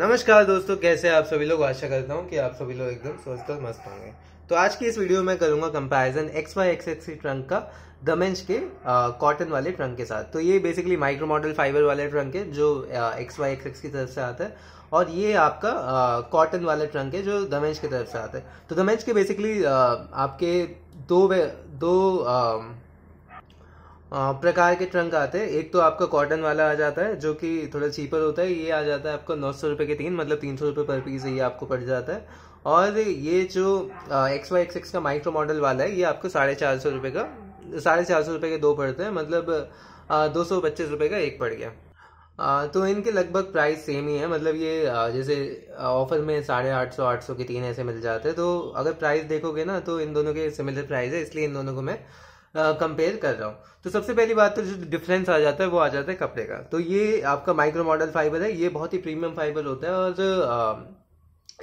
नमस्कार दोस्तों कैसे आप सभी लोग आशा करता हूँ कि आप सभी लोग एकदम स्वस्थ और मस्त होंगे तो आज की इस वीडियो में करूंगा comparison X Y X X trunk का गमेंच के कॉटन वाले ट्रंक के साथ तो ये बेसिकली माइक्रो मॉडल फाइबर वाले ट्रंक है जो एक्स वाई एक्स एक्स की तरफ से आता है और ये आपका कॉटन वाला ट्रंक है जो दमेंच की तरफ से आता है तो दमेंच के बेसिकली आ, आपके दो दो आ, प्रकार के ट्रंक आते हैं एक तो आपका कॉटन वाला आ जाता है जो कि थोड़ा चीपर होता है ये आ जाता है आपका नौ सौ रुपये के तीन मतलब तीन सौ रुपये पर पीस ये आपको पड़ जाता है और ये जो एक्स वाई एक्स एक्स का माइक्रो मॉडल वाला है ये आपको साढ़े चार सौ रुपये का साढ़े चार सौ रुपये के दो पड़ते हैं मतलब दो सौ पच्चीस रुपये का एक पड़ गया आ, तो इनके लगभग प्राइस सेम ही है मतलब ये जैसे ऑफर में साढ़े आठ सौ आठ सौ के तीन ऐसे मिल जाते हैं तो अगर प्राइस देखोगे ना तो इन दोनों के सिमिलर प्राइस है इसलिए इन दोनों को मैं कंपेयर कर रहा हूँ तो सबसे पहली बात तो जो डिफरेंस आ जाता है वो आ जाता है कपड़े का तो ये आपका माइक्रो मॉडल फाइबर है ये बहुत ही प्रीमियम फाइबर होता है और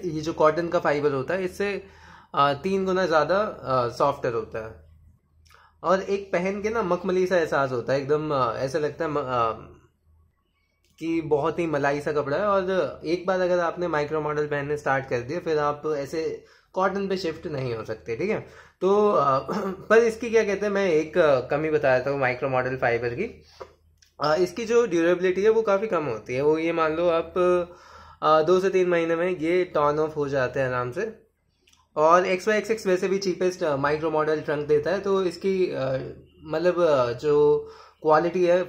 ये जो कॉटन का फाइबर होता है इससे तीन गुना ज़्यादा सॉफ्टर होता है और एक पहन के ना मखमली सा एहसास होता है एकदम ऐसा लगता है कि बहुत ही मलाई सा कपड़ा है और एक बार अगर आपने माइक्रो मॉडल पहनने स्टार्ट कर दिए फिर आप ऐसे कॉटन पे शिफ्ट नहीं हो सकते ठीक है तो पर इसकी क्या कहते हैं मैं एक कमी बता रहा था माइक्रो मॉडल फाइबर की इसकी जो ड्यूरेबिलिटी है वो काफ़ी कम होती है वो ये मान लो आप दो से तीन महीने में ये टर्न ऑफ हो जाते हैं आराम से और एक्स वाई एक्स एक्स वैसे भी चीपेस्ट माइक्रो मॉडल ट्रंक देता है तो इसकी मतलब जो क्वालिटी है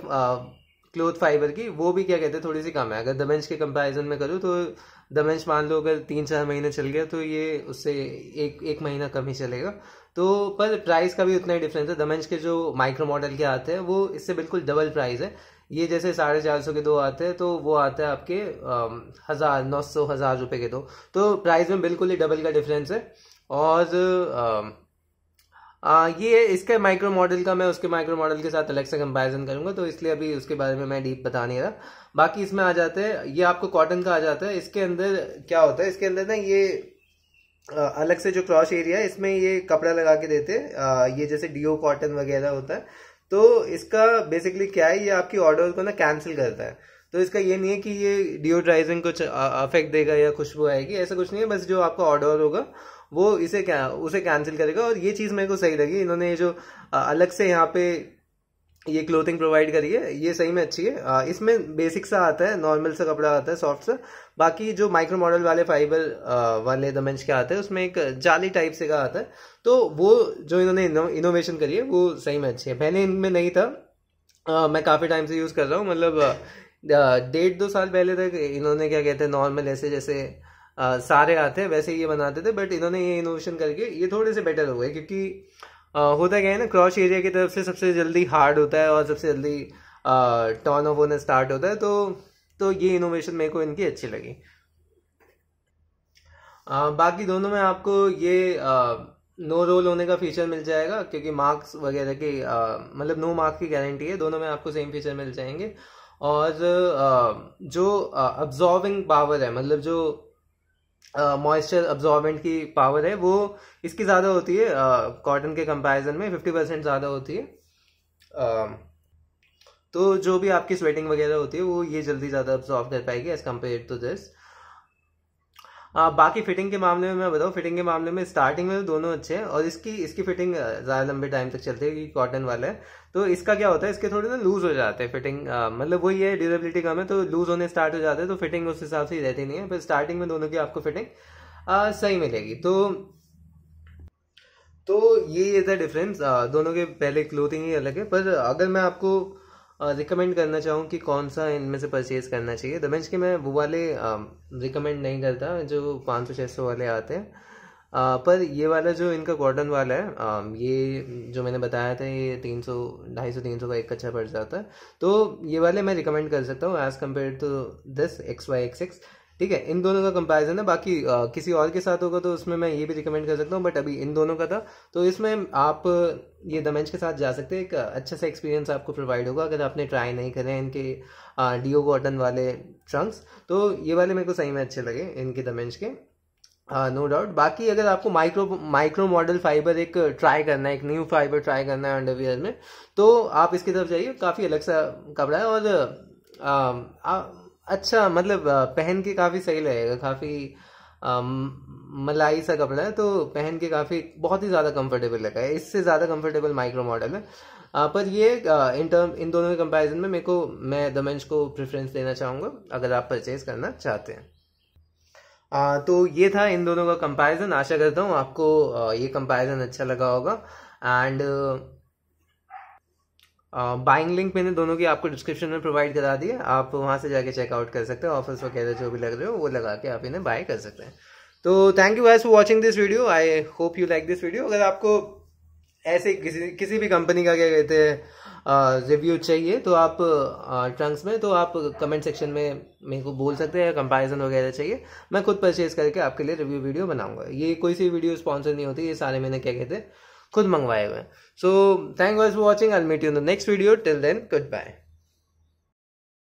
क्लोथ फाइबर की वो भी क्या कहते हैं थोड़ी सी कम है अगर दमेंश के कंपैरिजन में करूँ तो दमेंश मान लो अगर तीन चार महीने चल गया तो ये उससे एक एक महीना कम ही चलेगा तो पर प्राइस का भी उतना ही डिफरेंस है दबेंच के जो माइक्रो मॉडल के आते हैं वो इससे बिल्कुल डबल प्राइस है ये जैसे साढ़े चार सौ के दो आते हैं तो वो आते हैं आपके हज़ार नौ सौ हज़ार रुपये के दो तो प्राइस में बिल्कुल ही डबल का डिफरेंस है और आ, आ, ये इसके माइक्रो मॉडल का मैं उसके माइक्रो मॉडल के साथ अलग से कंपैरिजन करूंगा तो इसलिए अभी उसके बारे में मैं डीप बता नहीं रहा बाकी इसमें आ जाते हैं ये आपको कॉटन का आ जाता है इसके अंदर क्या होता है इसके अंदर ना ये अलग से जो क्रॉस एरिया है इसमें ये कपड़ा लगा के देते हैं ये जैसे डीओ कॉटन वगैरह होता है तो इसका बेसिकली क्या है ये आपकी ऑर्डर को ना कैंसिल करता है तो इसका ये नहीं है कि ये डिओड्राइजिंग कुछ अफेक्ट देगा या खुशबू आएगी ऐसा कुछ नहीं है बस जो आपका ऑर्डर होगा वो इसे क्या उसे कैंसिल करेगा और ये चीज़ मेरे को सही लगी इन्होंने जो अलग से यहाँ पे ये क्लोथिंग प्रोवाइड करी है ये सही में अच्छी है इसमें बेसिक सा आता है नॉर्मल सा कपड़ा आता है सॉफ्ट सा बाकी जो माइक्रो मॉडल वाले फाइबर वाले दमेंच के आते हैं उसमें एक जाली टाइप से का आता है तो वो जो इन्होंने इनोवेशन करी है वो सही में अच्छी है पहले इनमें नहीं था आ, मैं काफ़ी टाइम से यूज़ कर रहा हूँ मतलब डेढ़ दो साल पहले तक इन्होंने क्या कहते हैं नॉर्मल ऐसे जैसे सारे आते हैं वैसे ये बनाते थे बट इन्होंने ये इनोवेशन करके ये थोड़े से बेटर हुए क्योंकि आ, होता क्या है ना क्रॉस एरिया की तरफ से सबसे जल्दी हार्ड होता है और सबसे जल्दी टर्न ऑफ होना स्टार्ट होता है तो तो ये इनोवेशन मेरे को इनकी अच्छी लगी आ, बाकी दोनों में आपको ये आ, नो रोल होने का फीचर मिल जाएगा क्योंकि मार्क्स वगैरह के मतलब नो मार्क्स की गारंटी है दोनों में आपको सेम फीचर मिल जाएंगे और आ, जो अब्जॉर्विंग पावर है मतलब जो मॉइस्चर अब्जॉर्बेंट की पावर है वो इसकी ज़्यादा होती है कॉटन के कंपैरिजन में फिफ्टी परसेंट ज़्यादा होती है uh, तो जो भी आपकी स्वेटिंग वगैरह होती है वो ये जल्दी ज़्यादा अब्जॉर्व कर पाएगी एज़ कम्पेयर टू दिस आ, हाँ, बाकी फिटिंग के मामले में मैं बताऊँ फिटिंग के मामले में स्टार्टिंग में दोनों अच्छे हैं और इसकी इसकी फिटिंग ज़्यादा लंबे टाइम तक चलती है क्योंकि कॉटन वाला है तो इसका क्या होता है इसके थोड़े ना लूज़ हो जाते हैं फिटिंग मतलब वही है ड्यूरेबिलिटी कम है तो लूज़ होने स्टार्ट हो जाते हैं तो फिटिंग उस हिसाब से ही रहती नहीं है पर स्टार्टिंग में दोनों की आपको फिटिंग आ, सही मिलेगी तो तो ये था डिफरेंस दोनों के पहले क्लोथिंग ही अलग है पर अगर मैं आपको रिकमेंड करना चाहूँ कि कौन सा इनमें से परचेज़ करना चाहिए दमेज के मैं वो वाले रिकमेंड नहीं करता जो पाँच सौ छः सौ वाले आते हैं आ, पर ये वाला जो इनका कॉटन वाला है आ, ये जो मैंने बताया था ये तीन सौ ढाई सौ तीन सौ का एक अच्छा पड़ जाता है तो ये वाले मैं रिकमेंड कर सकता हूँ as compare to this X Y X X ठीक है इन दोनों का कंपैरिजन है बाकी आ, किसी और के साथ होगा तो उसमें मैं ये भी रिकमेंड कर सकता हूँ बट अभी इन दोनों का था तो इसमें आप ये दमेंच के साथ जा सकते हैं एक अच्छा सा एक्सपीरियंस आपको प्रोवाइड होगा अगर आपने ट्राई नहीं करे इनके डिओ कॉटन वाले ट्रंक्स तो ये वाले मेरे को सही में अच्छे लगे इनके दमेंच के नो डाउट बाकी अगर आपको माइक्रो माइक्रो मॉडल फाइबर एक ट्राई करना है एक न्यू फाइबर ट्राई करना है अंडरवियर में तो आप इसकी तरफ जाइए काफ़ी अलग सा कपड़ा है और अच्छा मतलब पहन के काफ़ी सही लगेगा काफ़ी मलाई सा कपड़ा है तो पहन के काफ़ी बहुत ही ज़्यादा कंफर्टेबल लगा है इससे ज़्यादा कंफर्टेबल माइक्रो मॉडल है आ, पर ये इन टर्म इन दोनों के कंपैरिजन में मेरे को मैं दमेंश को प्रेफरेंस देना चाहूँगा अगर आप परचेज करना चाहते हैं आ, तो ये था इन दोनों का कंपैरिजन आशा करता हूँ आपको ये कंपैरिजन अच्छा लगा होगा एंड बाइंग लिंक मैंने दोनों की आपको डिस्क्रिप्शन में प्रोवाइड करा दी है आप वहाँ से जाके चेकआउट कर सकते हैं ऑफर्स वगैरह जो भी लग रहे हो वो लगा के आप इन्हें बाय कर सकते हैं तो thank you guys for watching this video I hope you like this video अगर आपको ऐसे किसी किसी भी कंपनी का क्या कहते हैं रिव्यू चाहिए तो आप ट्रंक्स में तो आप कमेंट सेक्शन में मेरे को बोल सकते हैं कंपैरिजन वगैरह चाहिए मैं खुद परचेज करके आपके लिए रिव्यू वीडियो बनाऊंगा ये कोई सी वीडियो स्पॉन्सर नहीं होती ये सारे मैंने क्या कहते हैं खुद मंगवाए हुए हैं so thank for watching I meet you in the next video till then good bye